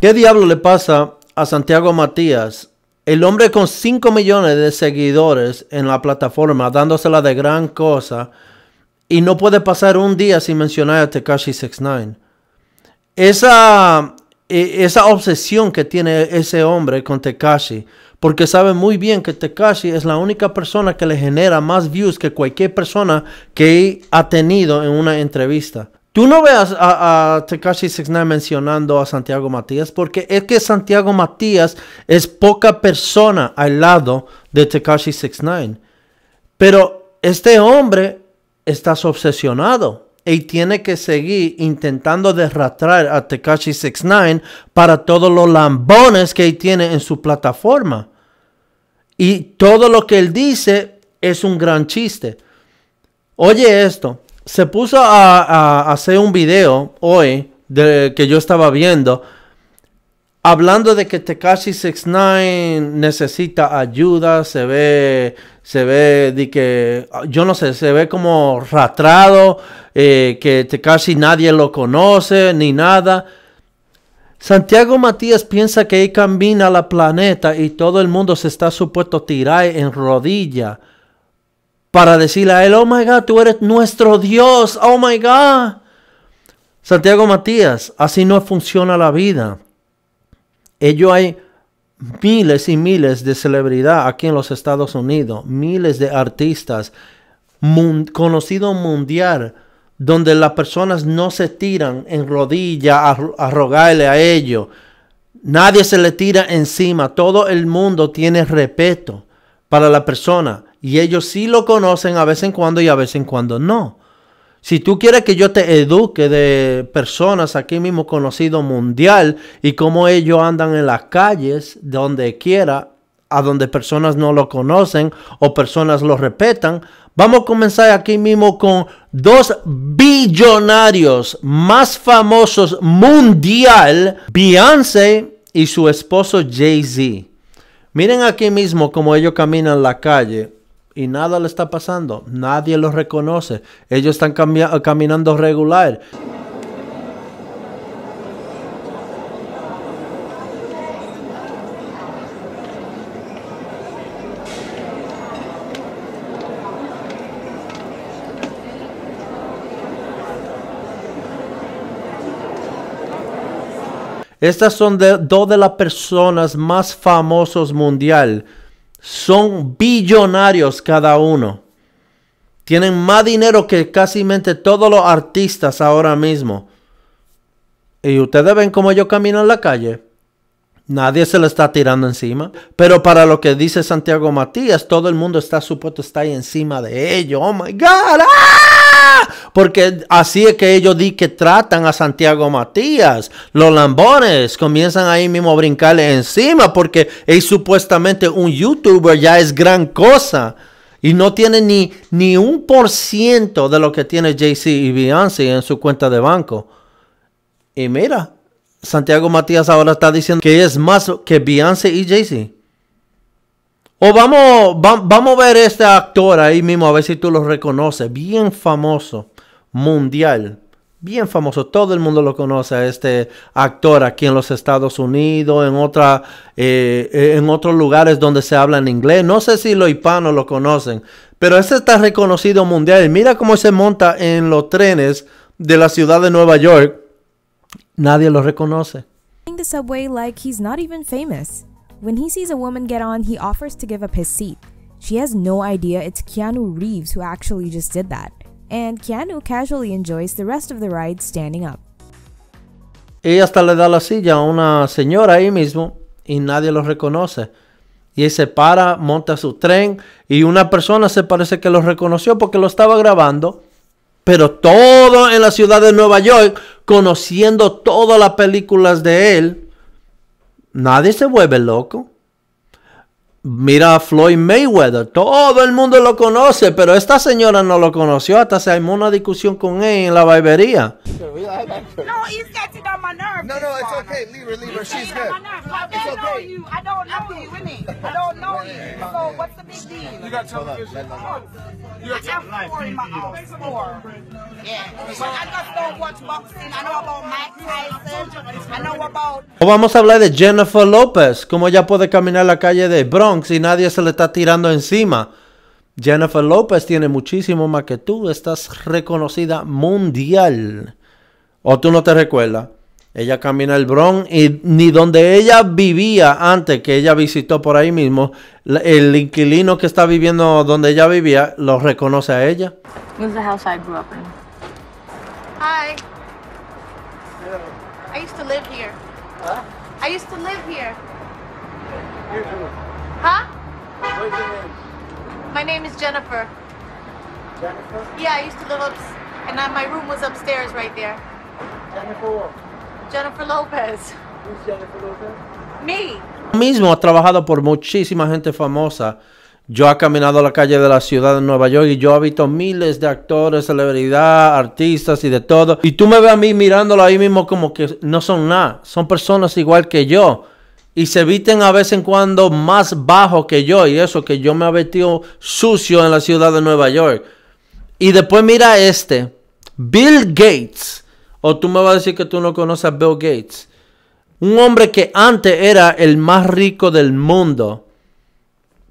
¿Qué diablo le pasa a Santiago Matías, el hombre con 5 millones de seguidores en la plataforma, dándosela de gran cosa, y no puede pasar un día sin mencionar a Tekashi 69? E, esa, obsesión que tiene ese hombre con Tekashi, porque sabe muy bien que Tekashi es la única persona que le genera más views que cualquier persona que ha tenido en una entrevista. Tú no veas a, a Tekashi 69 mencionando a Santiago Matías porque es que Santiago Matías es poca persona al lado de Tekashi 69. Pero este hombre está obsesionado y tiene que seguir intentando derratar a Tekashi 69 para todos los lambones que tiene en su plataforma. Y todo lo que él dice es un gran chiste. Oye esto, se puso a, hacer un video hoy que yo estaba viendo hablando de que Tekashi 69 necesita ayuda, se ve, se ve de que, yo no sé, se ve como ratrado, eh, que casi nadie lo conoce ni nada. Santiago Matías piensa que ahí camina la planeta y todo el mundo se está supuesto tirar en rodilla para decirle a él, oh my God, tú eres nuestro Dios, oh my God. Santiago Matías, así no funciona la vida. Ello hay miles y miles de celebridad aquí en los Estados Unidos, miles de artistas conocidos mundial, donde las personas no se tiran en rodilla a, a rogarle a ellos. Nadie se le tira encima. Todo el mundo tiene respeto para la persona. Y ellos sí lo conocen a vez en cuando y a veces en cuando no. Si tú quieres que yo te eduque de personas aquí mismo conocido mundial y cómo ellos andan en las calles, donde quiera, a donde personas no lo conocen o personas lo respetan, vamos a comenzar aquí mismo con dos billonarios más famosos mundial, Beyoncé y su esposo Jay-Z. Miren aquí mismo cómo ellos caminan en la calle y nada le está pasando. Nadie los reconoce. Ellos están caminando regular. Estas son de, dos de las personas más famosas mundial son billonarios cada uno. Tienen más dinero que casi todos los artistas ahora mismo. Y ustedes ven cómo yo camino en la calle. Nadie se lo está tirando encima. Pero para lo que dice Santiago Matías, todo el mundo está supuesto está encima de ellos. Oh my God. ¡ah! Porque así es que ellos di que tratan a Santiago Matías. Los lambones comienzan ahí mismo a brincarle encima porque es supuestamente un youtuber, ya es gran cosa. Y no tiene ni, ni un por ciento de lo que tiene jay y Beyoncé en su cuenta de banco. Y mira, Santiago Matías ahora está diciendo que es más que Beyoncé y jay o vamos, vamos a ver este actor ahí mismo, a ver si tú lo reconoces. Bien famoso, mundial. Bien famoso, todo el mundo lo conoce a este actor aquí en los Estados Unidos, en, otra, eh, en otros lugares donde se habla en inglés. No sé si los hispanos lo conocen, pero este está reconocido mundial. Mira cómo se monta en los trenes de la ciudad de Nueva York. Nadie lo reconoce. The subway like he's not even famous. When he sees a woman get on, he offers to give up his seat. She has no idea it's Keanu Reeves who actually just did that. And Keanu casually enjoys the rest of the ride standing up. Ella hasta le da la silla a una señora ahí mismo y nadie lo reconoce. Y él se para, monta su tren y una persona se parece que lo reconoció porque lo estaba grabando. Pero todo en la ciudad de Nueva York, conociendo todas las películas de él, Nadie se vuelve loco. Mira a Floyd Mayweather, todo el mundo lo conoce, pero esta señora no lo conoció, hasta se armó una discusión con él en la barbería. I like her. No, he's getting on my nerves. No, no, it's okay. Leave her, leave her. She's, good. I don't it's know okay. you. I don't know you, you, me. I don't know you. So what's the big deal? You got television. You got television. I have four in my house. Four. Yeah. I just don't watch boxing. I know about Mike Tyson. I know about... Vamos a hablar de Jennifer Lopez, como ella puede caminar la calle de Bronx y nadie se le está tirando encima. Jennifer Lopez tiene muchísimo más que tú, estás reconocida mundial. O tú no te recuerdas. Ella camina el Bronx y ni donde ella vivía antes que ella visitó por ahí mismo, el inquilino que está viviendo donde ella vivía lo reconoce a ella. This is the house I grew up in. Hi. I used to live here. Huh? I used to live here. Here Huh? What's your name? My name is Jennifer. Jennifer? Yeah, I used to live up and my room was upstairs right there. Jennifer. Jennifer Lopez. Jennifer Lopez? Me. Mismo ha trabajado por muchísima gente famosa. Yo he caminado a la calle de la ciudad de Nueva York y yo he visto miles de actores, celebridades, artistas y de todo. Y tú me ves a mí mirándolo ahí mismo como que no son nada. Son personas igual que yo. Y se visten a vez en cuando más bajo que yo. Y eso, que yo me he vestido sucio en la ciudad de Nueva York. Y después mira este. Bill Gates o tú me vas a decir que tú no conoces a Bill Gates. Un hombre que antes era el más rico del mundo.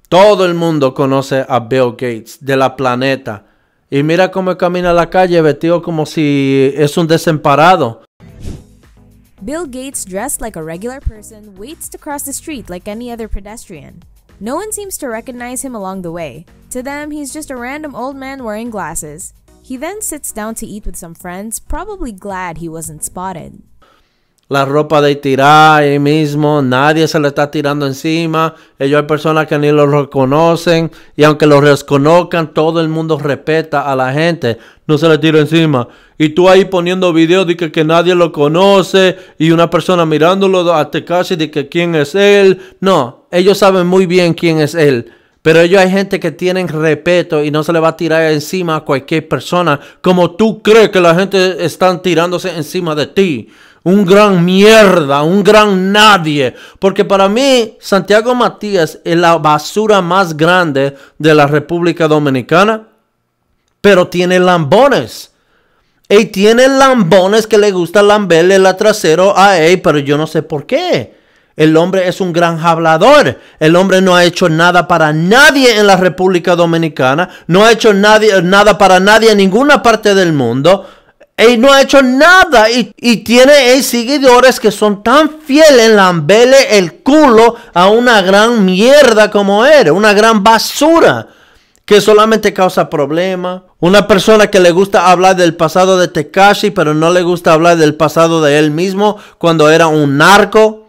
Todo el mundo conoce a Bill Gates de la planeta. Y mira cómo camina a la calle vestido como si es un desemparado. Bill Gates, dressed like a regular person, waits to cross the street like any other pedestrian. No one seems to recognize him along the way. To them, he's just a random old man wearing glasses. He then sits down to eat with some friends, probably glad he wasn't spotted. La ropa de tirar ahí mismo, nadie se le está tirando encima. Ellos hay personas que ni lo reconocen y aunque lo reconozcan, todo el mundo respeta a la gente. No se le tira encima. Y tú ahí poniendo videos de que nadie lo conoce y una persona mirándolo hasta casi de que quién es él. No, ellos saben muy bien quién es él pero ellos hay gente que tienen respeto y no se le va a tirar encima a cualquier persona como tú crees que la gente está tirándose encima de ti. Un gran mierda, un gran nadie. Porque para mí, Santiago Matías es la basura más grande de la República Dominicana. Pero tiene lambones. Y tiene lambones que le gusta lamberle la trasero a él, pero yo no sé por qué. El hombre es un gran hablador. El hombre no ha hecho nada para nadie en la República Dominicana. No ha hecho nadie, nada para nadie en ninguna parte del mundo. Y no ha hecho nada y, tiene seguidores que son tan fieles en lambele el culo a una gran mierda como él. una gran basura que solamente causa problemas. Una persona que le gusta hablar del pasado de Tekashi, pero no le gusta hablar del pasado de él mismo cuando era un narco.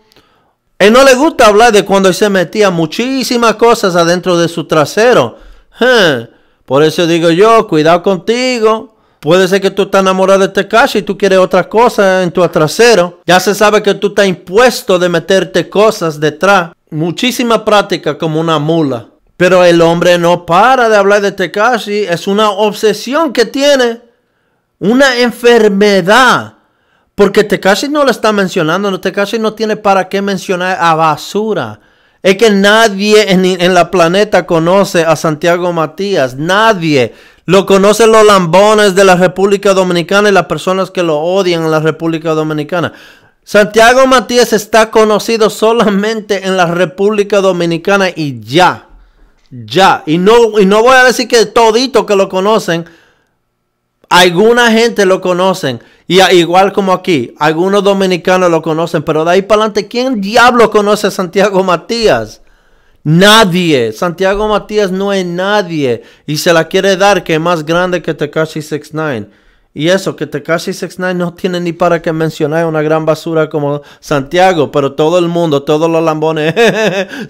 Él no le gusta hablar de cuando se metía muchísimas cosas adentro de su trasero. Por eso digo yo, cuidado contigo. Puede ser que tú estás enamorado de Tekashi este y tú quieres otra cosa en tu trasero. Ya se sabe que tú estás impuesto de meterte cosas detrás. Muchísima práctica como una mula. Pero el hombre no para de hablar de Tekashi. Este es una obsesión que tiene. Una enfermedad porque Tekashi no lo está mencionando, no, Tekashi no tiene para qué mencionar a basura. Es que nadie en, la planeta conoce a Santiago Matías, nadie. Lo conocen los lambones de la República Dominicana y las personas que lo odian en la República Dominicana. Santiago Matías está conocido solamente en la República Dominicana y ya. Ya. Y no, y no voy a decir que todito que lo conocen Alguna gente lo conocen. Y igual como aquí, algunos dominicanos lo conocen, pero de ahí para adelante, ¿quién diablo conoce a Santiago Matías? Nadie. Santiago Matías no es nadie. Y se la quiere dar que es más grande que Tekashi 69. Y eso, que Tekashi 69 no tiene ni para qué mencionar una gran basura como Santiago, pero todo el mundo, todos los lambones.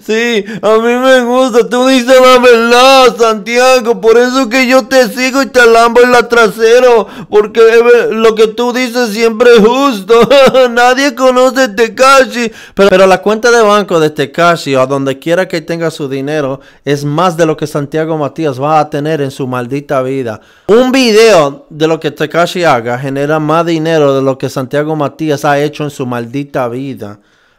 sí, a mí me gusta, tú dices la verdad, Santiago, por eso que yo te sigo y te lambo en la trasero, porque eh, lo que tú dices siempre es justo. Nadie conoce Tekashi. Pero, pero la cuenta de banco de Tekashi o a donde quiera que tenga su dinero es más de lo que Santiago Matías va a tener en su maldita vida. Un video de lo que Te Tekashi haga genera más dinero de lo que Santiago Matías ha hecho en su maldita vida.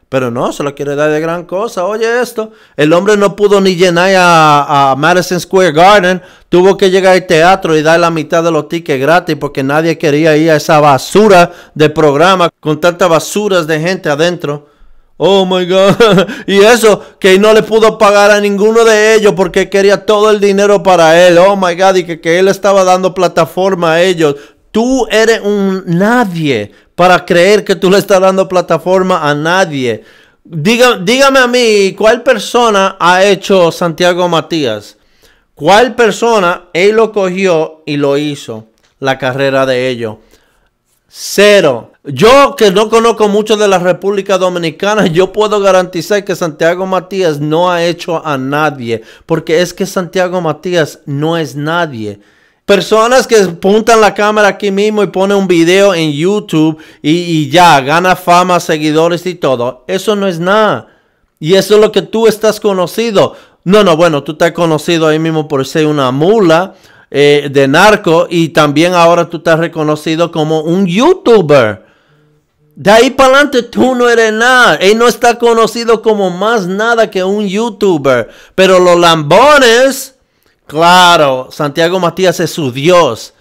Pero no, se lo quiere dar de gran cosa. Oye esto, el hombre no pudo ni llenar a, Madison Square Garden. Tuvo que llegar al teatro y dar la mitad de los tickets gratis porque nadie quería ir a esa basura de programa con tantas basuras de gente adentro. Oh my God. y eso, que no le pudo pagar a ninguno de ellos porque quería todo el dinero para él. Oh my God. Y que, que él estaba dando plataforma a ellos Tú eres un nadie para creer que tú le estás dando plataforma a nadie. dígame a mí, ¿cuál persona ha hecho Santiago Matías? ¿Cuál persona él lo cogió y lo hizo? La carrera de ellos. Cero. Yo que no conozco mucho de la República Dominicana, yo puedo garantizar que Santiago Matías no ha hecho a nadie, porque es que Santiago Matías no es nadie. Personas que apuntan la cámara aquí mismo y ponen un video en YouTube y, ya, gana fama, seguidores y todo. Eso no es nada. Y eso es lo que tú estás conocido. No, no, bueno, tú estás conocido ahí mismo por ser una mula eh, de narco y también ahora tú estás reconocido como un youtuber. De ahí para adelante tú no eres nada. Él no está conocido como más nada que un youtuber. Pero los lambones Claro, Santiago Matías es su Dios.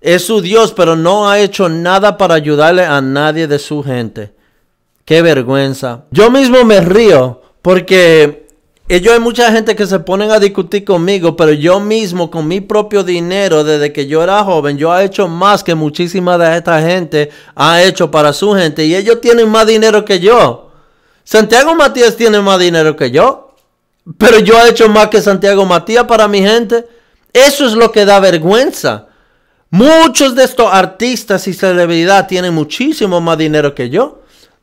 Es su Dios, pero no ha hecho nada para ayudarle a nadie de su gente. Qué vergüenza. Yo mismo me río porque ellos eh, hay mucha gente que se ponen a discutir conmigo, pero yo mismo con mi propio dinero desde que yo era joven, yo he hecho más que muchísima de esta gente ha hecho para su gente y ellos tienen más dinero que yo. Santiago Matías tiene más dinero que yo. Pero yo he hecho más que Santiago Matías para mi gente. Eso es lo que da vergüenza. Muchos de estos artistas y celebridades tienen muchísimo más dinero que yo.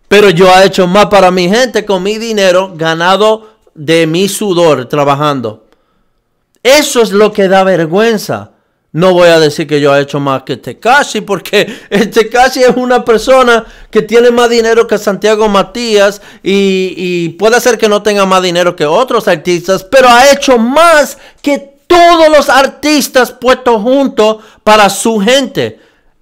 Pero yo he hecho más para mi gente con mi dinero ganado de mi sudor trabajando. Eso es lo que da vergüenza. No voy a decir que yo he hecho más que Tekashi, este porque Tekashi este es una persona que tiene más dinero que Santiago Matías y, puede ser que no tenga más dinero que otros artistas, pero ha hecho más que todos los artistas puestos juntos para su gente.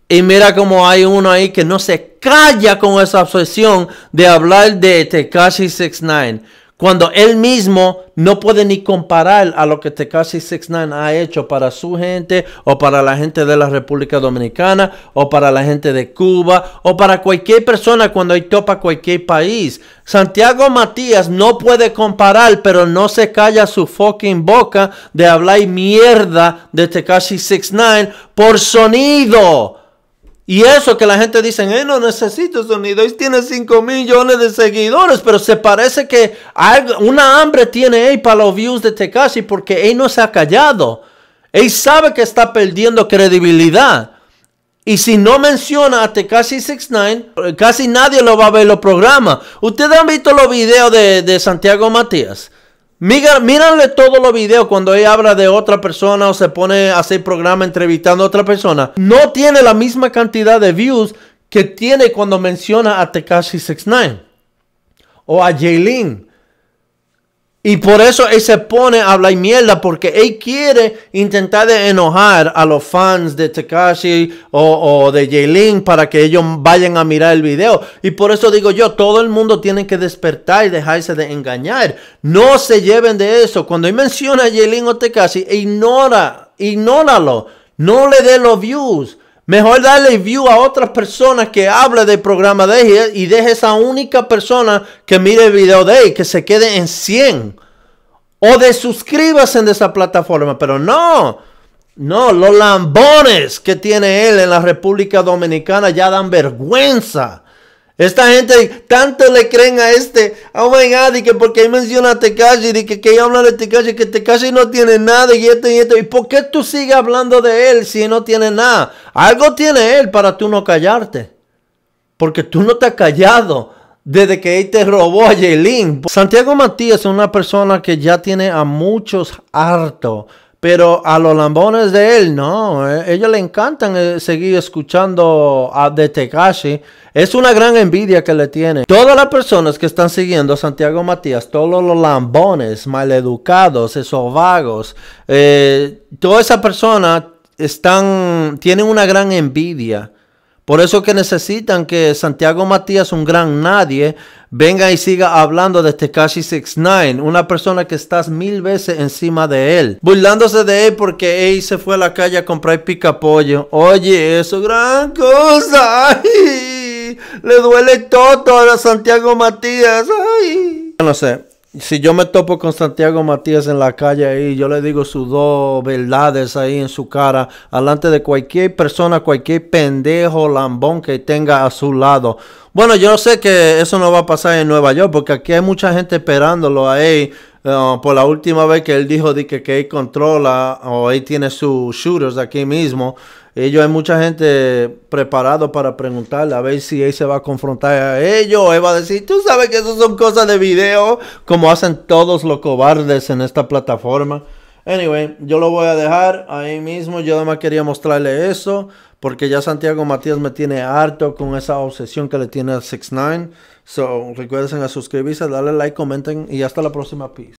Y mira cómo hay uno ahí que no se calla con esa obsesión de hablar de Tekashi este 69. Cuando él mismo no puede ni comparar a lo que Tekashi 69 ha hecho para su gente o para la gente de la República Dominicana o para la gente de Cuba o para cualquier persona cuando hay topa cualquier país. Santiago Matías no puede comparar, pero no se calla su fucking boca de hablar mierda de Tekashi 69 por sonido. Y eso que la gente dice, eh, no necesito sonido, y tiene 5 millones de seguidores, pero se parece que una hambre tiene él para los views de Tekashi porque él no se ha callado. Él sabe que está perdiendo credibilidad. Y si no menciona a Tekashi 69, casi nadie lo va a ver en los programas. Ustedes han visto los videos de Santiago Matías. Mira, mírale todos los videos cuando ella habla de otra persona o se pone a hacer programa entrevistando a otra persona. No tiene la misma cantidad de views que tiene cuando menciona a Tekashi 69 o a Jaylin y por eso él se pone a hablar mierda, porque él quiere intentar de enojar a los fans de Takashi o, o de Jaylin para que ellos vayan a mirar el video. Y por eso digo yo, todo el mundo tiene que despertar y dejarse de engañar. No se lleven de eso. Cuando él menciona a Jaylin o Tekashi, ignora, ignóralo. No le dé los views. Mejor darle view a otras personas que habla del programa de ella y deje esa única persona que mire el video de él, que se quede en 100. O de suscríbase en esa plataforma, pero no. No, los lambones que tiene él en la República Dominicana ya dan vergüenza. Esta gente tanto le creen a este, oh my god, y que porque menciona a Tekashi, y que, que habla de Tekashi, que Tekashi no tiene nada, y esto y esto, y por qué tú sigues hablando de él si no tiene nada? Algo tiene él para tú no callarte, porque tú no te has callado desde que él te robó a Jaylin. Santiago Matías es una persona que ya tiene a muchos hartos. Pero a los lambones de él, no. E, ellos le encantan eh, seguir escuchando a de Tekashi. Es una gran envidia que le tiene. Todas las personas que están siguiendo a Santiago Matías, todos los lambones, maleducados, esos vagos, eh, toda esa persona están, tienen una gran envidia por eso que necesitan que Santiago Matías, un gran nadie, venga y siga hablando de este Tekashi 69, una persona que estás mil veces encima de él, burlándose de él porque él se fue a la calle a comprar pica pollo. Oye, eso gran cosa. Ay, le duele todo a Santiago Matías. Ay. No sé, si yo me topo con Santiago Matías en la calle ahí, yo le digo sus dos verdades ahí en su cara, alante de cualquier persona, cualquier pendejo lambón que tenga a su lado. Bueno, yo sé que eso no va a pasar en Nueva York, porque aquí hay mucha gente esperándolo a él. Eh, por la última vez que él dijo de que, que él controla o él tiene sus shooters aquí mismo, ellos hay mucha gente preparado para preguntarle a ver si él se va a confrontar a ellos. Él va a decir, tú sabes que eso son cosas de video, como hacen todos los cobardes en esta plataforma. Anyway, yo lo voy a dejar ahí mismo. Yo además quería mostrarle eso. Porque ya Santiago Matías me tiene harto con esa obsesión que le tiene a 6 9 So recuerden a suscribirse, darle like, comenten y hasta la próxima. Peace.